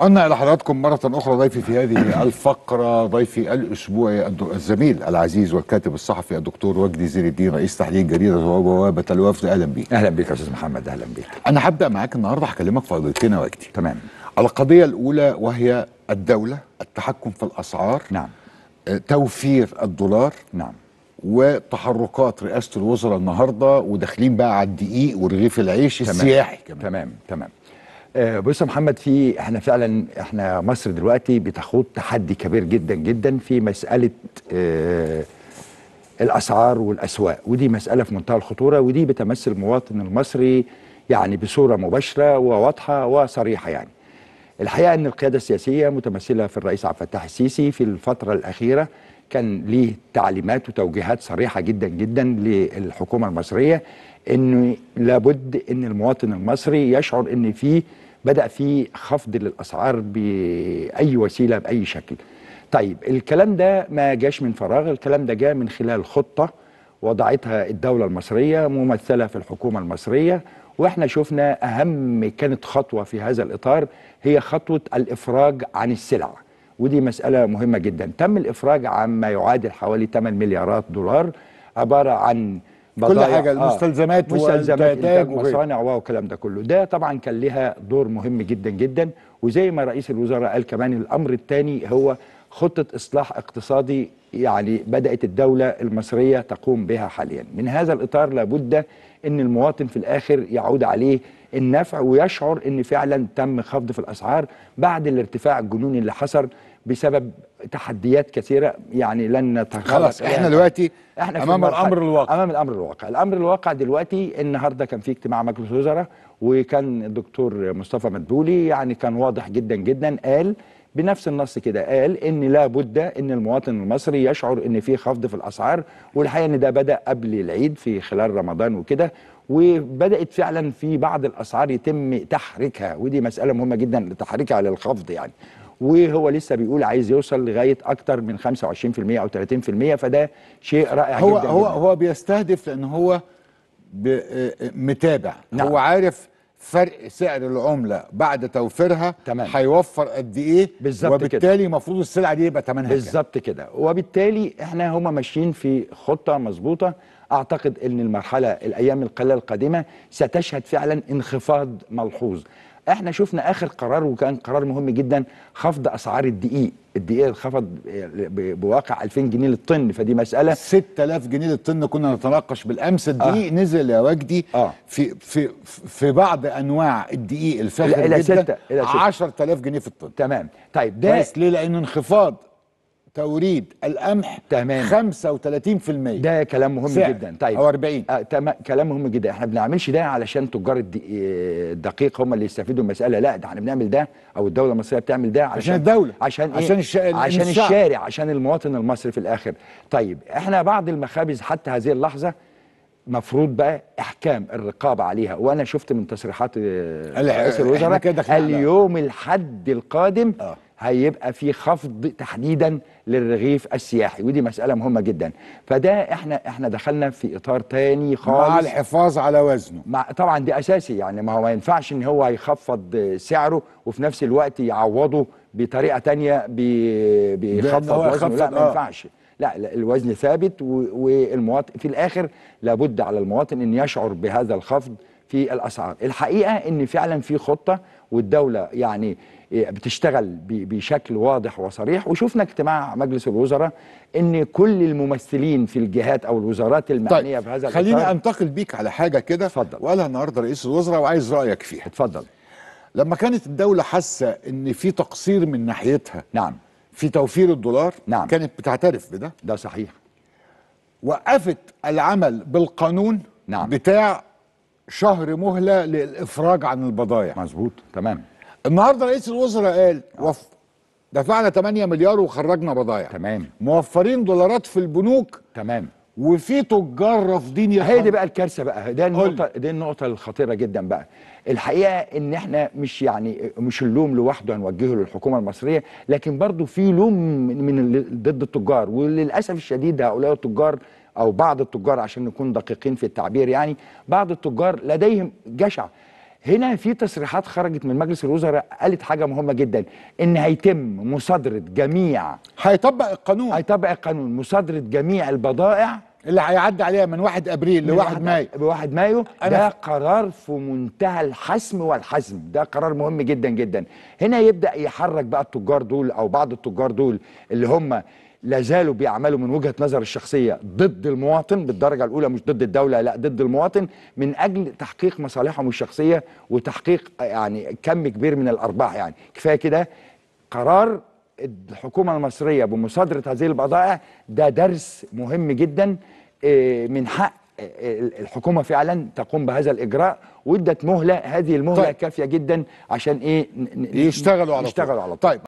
عدنا إلى حضراتكم مرة أخرى ضيفي في هذه الفقرة ضيفي الاسبوعي الزميل العزيز والكاتب الصحفي الدكتور وجدي زين الدين رئيس تحرير جريدة وبوابه الوفد أهلا بيك أهلا بيك يا أستاذ محمد أهلا بيك أنا هبدأ معاك النهاردة هكلمك في قضيتين وجدي تمام القضية الأولى وهي الدولة التحكم في الأسعار نعم آه، توفير الدولار نعم وتحركات رئاسة الوزراء النهاردة وداخلين بقى على الدقيق ورغيف العيش تمام. السياحي كمان تمام تمام آه، بص يا محمد في احنا فعلا احنا مصر دلوقتي بتخوض تحدي كبير جدا جدا في مساله آه، الاسعار والاسواق ودي مساله في منتهى الخطوره ودي بتمثل المواطن المصري يعني بصوره مباشره وواضحه وصريحه يعني. الحقيقه ان القياده السياسيه متمثله في الرئيس عبد الفتاح السيسي في الفتره الاخيره كان ليه تعليمات وتوجيهات صريحه جدا جدا للحكومه المصريه انه لابد ان المواطن المصري يشعر ان في بدا في خفض للاسعار باي وسيله باي شكل. طيب الكلام ده ما جاش من فراغ، الكلام ده جاء من خلال خطه وضعتها الدوله المصريه ممثله في الحكومه المصريه واحنا شفنا اهم كانت خطوه في هذا الاطار هي خطوه الافراج عن السلع. ودي مسألة مهمة جدا تم الإفراج عما يعادل حوالي 8 مليارات دولار عبارة عن كل حاجة المستلزمات آه مستلزمات إنتاج مصانع والكلام ده كله ده طبعا كان لها دور مهم جدا جدا وزي ما رئيس الوزراء قال كمان الأمر الثاني هو خطة إصلاح اقتصادي يعني بدأت الدولة المصرية تقوم بها حاليا من هذا الإطار لابد أن المواطن في الآخر يعود عليه النفع ويشعر أن فعلا تم خفض في الأسعار بعد الارتفاع الجنوني اللي حصل بسبب تحديات كثيره يعني لن نتخلص خلاص احنا دلوقتي احنا امام الامر الواقع امام الامر الواقع الامر الواقع دلوقتي النهارده كان في اجتماع مجلس وزراء وكان الدكتور مصطفى مدبولي يعني كان واضح جدا جدا قال بنفس النص كده قال ان لابد ان المواطن المصري يشعر ان في خفض في الاسعار والحقيقه ان ده بدا قبل العيد في خلال رمضان وكده وبدات فعلا في بعض الاسعار يتم تحريكها ودي مساله مهمه جدا لتحريكها على الخفض يعني وهو لسه بيقول عايز يوصل لغايه اكتر من 25% او 30% فده شيء رائع هو جدا هو جداً. هو بيستهدف لان هو آه، آه، متابع نعم. هو عارف فرق سعر العمله بعد توفيرها تمام. هيوفر قد ايه بالظبط وبالتالي المفروض السلعه دي يبقى ثمنها بالظبط كده وبالتالي احنا هما ماشيين في خطه مظبوطه اعتقد ان المرحله الايام القليله القادمه ستشهد فعلا انخفاض ملحوظ احنا شفنا اخر قرار وكان قرار مهم جدا خفض اسعار الدقيق الدقيق انخفض بواقع 2000 جنيه للطن فدي مساله 6000 جنيه للطن كنا نتناقش بالامس الدقيق آه. نزل يا وجدي آه. في في في بعض انواع الدقيق الفاخر الى 6 10000 جنيه في الطن تمام طيب ده طيب. ليه لان انخفاض توريد القمح تمام 35% ده كلام مهم سعر. جدا طيب او 40 آه تم... كلام مهم جدا احنا ما بنعملش ده علشان تجار آه، الدقيق هم اللي يستفيدوا من المساله لا ده احنا بنعمل ده او الدوله المصريه بتعمل ده علشان, عشان الدوله عشان إيه؟ عشان, الش... عشان الشارع. الشارع عشان المواطن المصري في الاخر طيب احنا بعض المخابز حتى هذه اللحظه مفروض بقى احكام الرقابه عليها وانا شفت من تصريحات آه، رئيس الوزراء اليوم الحد القادم آه. هيبقى في خفض تحديدا للرغيف السياحي ودي مساله مهمه جدا فده احنا احنا دخلنا في اطار تاني خالص مع الحفاظ على وزنه مع طبعا دي اساسي يعني ما هو ما ينفعش ان هو يخفض سعره وفي نفس الوقت يعوضه بطريقه تانية بيخفض وزنه لا ما آه. ينفعش لا الوزن ثابت والمواطن في الاخر لابد على المواطن ان يشعر بهذا الخفض في الاسعار الحقيقه ان فعلا في خطه والدولة يعني بتشتغل بشكل واضح وصريح وشفنا اجتماع مجلس الوزراء ان كل الممثلين في الجهات او الوزارات المعنيه طيب. هذا خليني انتقل بيك على حاجه كده اتفضل وقالها النهارده رئيس الوزراء وعايز رايك فيها اتفضل لما كانت الدوله حاسه ان في تقصير من ناحيتها نعم في توفير الدولار نعم كانت بتعترف بده ده صحيح وقفت العمل بالقانون نعم بتاع شهر مهله للافراج عن البضائع مظبوط تمام النهارده رئيس الوزراء قال وف... دفعنا 8 مليار وخرجنا بضائع تمام موفرين دولارات في البنوك تمام وفي تجار رافضين هي دي بقى الكارثه بقى ده النقطه دي النقطه الخطيره جدا بقى الحقيقه ان احنا مش يعني مش اللوم لوحده هنوجهه للحكومه المصريه لكن برضو في لوم من ضد التجار وللاسف الشديد هؤلاء التجار او بعض التجار عشان نكون دقيقين في التعبير يعني بعض التجار لديهم جشع هنا في تصريحات خرجت من مجلس الوزراء قالت حاجه مهمه جدا ان هيتم مصادره جميع هيطبق القانون هيطبق القانون مصادره جميع البضائع اللي هيعدي عليها من 1 ابريل ل 1 مايو ب 1 مايو ده قرار في منتهى الحسم والحزم ده قرار مهم جدا جدا هنا يبدا يحرك بقى التجار دول او بعض التجار دول اللي هم لا زالوا بيعملوا من وجهه نظر الشخصيه ضد المواطن بالدرجه الاولى مش ضد الدوله لا ضد المواطن من اجل تحقيق مصالحهم الشخصيه وتحقيق يعني كم كبير من الارباح يعني كفايه كده قرار الحكومه المصريه بمصادره هذه البضائع ده درس مهم جدا آه، من حق آه، الحكومه فعلا تقوم بهذا الاجراء وادت مهله هذه المهله طيب. كافيه جدا عشان ايه يشتغلوا على يشتغلوا على طول, طيب.